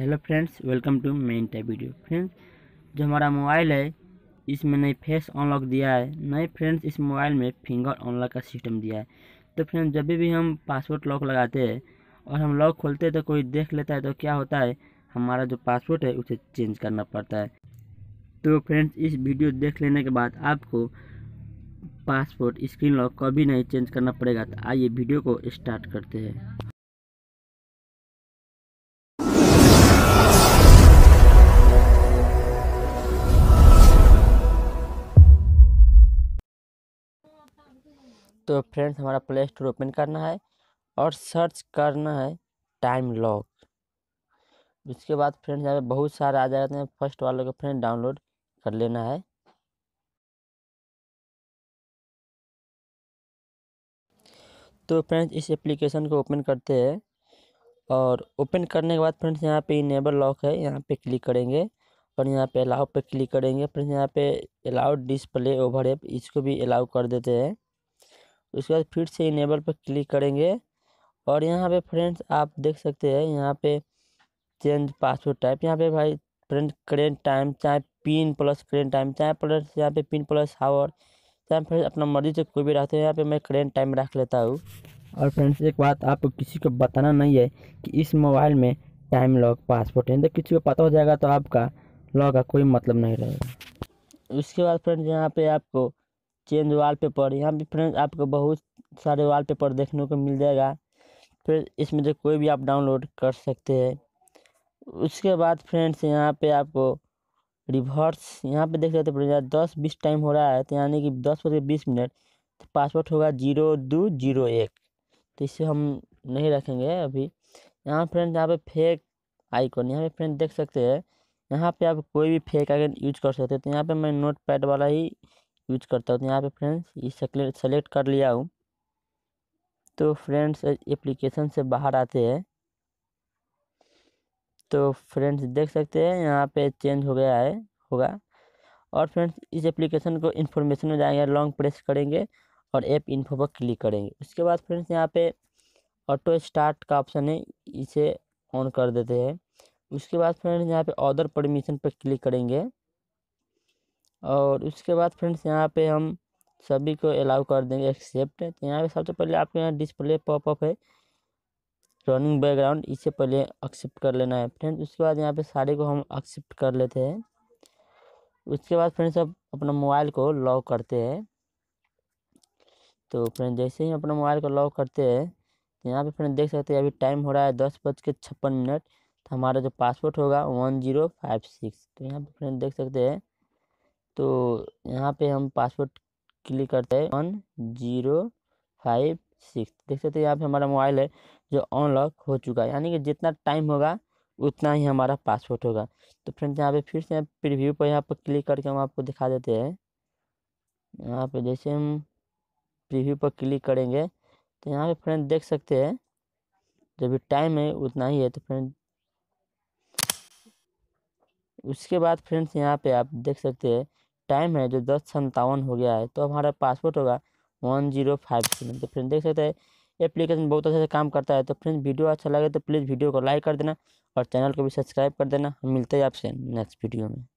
hello friends welcome to main type video friends जो हमारा mobile है इसमें नई फेस अनलॉक दिया है नए फ्रेंड्स इस मोबाइल में फिंगर अनलॉक का सिस्टम दिया है तो फ्रेंड्स जब भी हम पासवर्ड लॉक लगाते हैं और हम लॉक खोलते हैं तो कोई देख लेता है तो क्या होता है हमारा जो पासवर्ड है उसे चेंज करना पड़ता है तो फ्रेंड्स इस वीडियो देख लेने के बाद आपको पासपोर्ट स्क्रीन लॉक कभी नहीं चेंज करना पड़ेगा तो आइए वीडियो को स्टार्ट करते हैं तो फ्रेंड्स हमारा प्ले स्टोर ओपन करना है और सर्च करना है टाइम लॉक उसके बाद फ्रेंड्स यहाँ पे बहुत सारे आ जाते हैं फर्स्ट वालों को फ्रेंड डाउनलोड कर लेना है तो फ्रेंड्स इस एप्लीकेशन को ओपन करते हैं और ओपन करने के बाद फ्रेंड्स यहाँ पे इनेबल लॉक है यहाँ पे क्लिक करेंगे और यहाँ पे अलाउ पे क्लिक करेंगे फ्रेंड्स यहाँ पे अलाउ डिस्प्ले ओवर है इसको भी अलाउ कर देते हैं उसके बाद फिर से इनेबल पर क्लिक करेंगे और यहाँ पे फ्रेंड्स आप देख सकते हैं यहाँ पे चेंज पासवर्ड टाइप यहाँ पे भाई फ्रेंड करेंट टाइम चाहे पिन प्लस करेंट टाइम चाहे प्लस यहाँ पे पिन प्लस हावर चाहे फ्रेंड अपना मर्जी से कोई भी रखते हैं यहाँ पे मैं करेंट टाइम रख लेता हूँ और फ्रेंड्स एक बात आपको किसी को बताना नहीं है कि इस मोबाइल में टाइम लॉक पासपोर्ट है तो किसी को पता हो जाएगा तो आपका लॉक का कोई मतलब नहीं रहेगा उसके बाद फ्रेंड्स यहाँ पे आपको चेंज वॉलपेपर यहाँ भी फ्रेंड्स आपको बहुत सारे वॉलपेपर देखने को मिल जाएगा फिर इसमें से कोई भी आप डाउनलोड कर सकते हैं उसके बाद फ्रेंड्स यहाँ पे आपको रिवर्स यहाँ पे देख सकते हैं दस बीस टाइम हो रहा है तो यानी कि दस बजे बीस मिनट तो पासवर्ड होगा जीरो दो जीरो एक तो इसे हम नहीं रखेंगे अभी यहाँ फ्रेंड्स यहाँ पे फेक आइकॉन यहाँ पे फ्रेंड देख सकते हैं यहाँ पे आप कोई भी फेक आइकन यूज कर सकते हैं तो यहाँ पे मैं नोट पैड वाला ही यूज करता हूँ तो यहाँ पे फ्रेंड्स ये सेलेक्ट कर लिया हूँ तो फ्रेंड्स एप्लीकेशन से बाहर आते हैं तो फ्रेंड्स देख सकते हैं यहाँ पे चेंज हो गया है होगा और फ्रेंड्स इस एप्लीकेशन को इन्फॉर्मेशन में जाएंगे लॉन्ग प्रेस करेंगे और ऐप इन्फो पर क्लिक करेंगे उसके बाद फ्रेंड्स यहाँ पे ऑटो स्टार्ट का ऑप्शन है इसे ऑन कर देते हैं उसके बाद फ्रेंड्स यहाँ पे ऑर्डर परमिशन पर क्लिक करेंगे और उसके बाद फ्रेंड्स यहाँ पे हम सभी को अलाउ कर देंगे एक्सेप्ट तो यहाँ पे सबसे पहले आपके यहाँ डिस्प्ले पॉपअप है रनिंग बैकग्राउंड इसे पहले एक्सेप्ट कर लेना है फ्रेंड्स उसके बाद यहाँ पे सारे को हम एक्सेप्ट कर लेते हैं उसके बाद फ्रेंड्स अब अपना मोबाइल को लॉक करते हैं तो फ्रेंड जैसे ही अपना मोबाइल को लॉक करते हैं तो यहाँ पे फ्रेंड देख सकते हैं अभी टाइम हो रहा है दस बज के छप्पन मिनट तो हमारा जो पासवर्ड होगा वन जीरो फाइव सिक्स तो यहाँ पे फ्रेंड देख सकते हैं तो यहाँ पे हम पासवर्ड क्लिक करते हैं वन जीरो फाइव सिक्स देख सकते हैं यहाँ पे हमारा मोबाइल है जो अनलॉक हो चुका है यानी कि जितना टाइम होगा उतना ही हमारा पासवर्ड होगा तो फ्रेंड्स यहाँ पे फिर से प्रिव्यू पर यहाँ पर क्लिक करके हम आपको दिखा देते हैं यहाँ पे जैसे हम प्रिव्यू पर क्लिक करेंगे तो यहाँ पे फ्रेंड देख सकते हैं जब भी टाइम है उतना ही है तो फ्रेंड उसके बाद फ्रेंड्स यहाँ पे आप देख सकते हैं टाइम है जो दस संतावन हो गया है तो हमारा पासपोर्ट होगा वन जीरो फाइव सेवन तो फ्रेंड देख सकते हैं एप्लीकेशन बहुत अच्छे से काम करता है तो फ्रेंड वीडियो अच्छा लगे तो प्लीज़ वीडियो को लाइक कर देना और चैनल को भी सब्सक्राइब कर देना मिलते हैं आपसे नेक्स्ट वीडियो में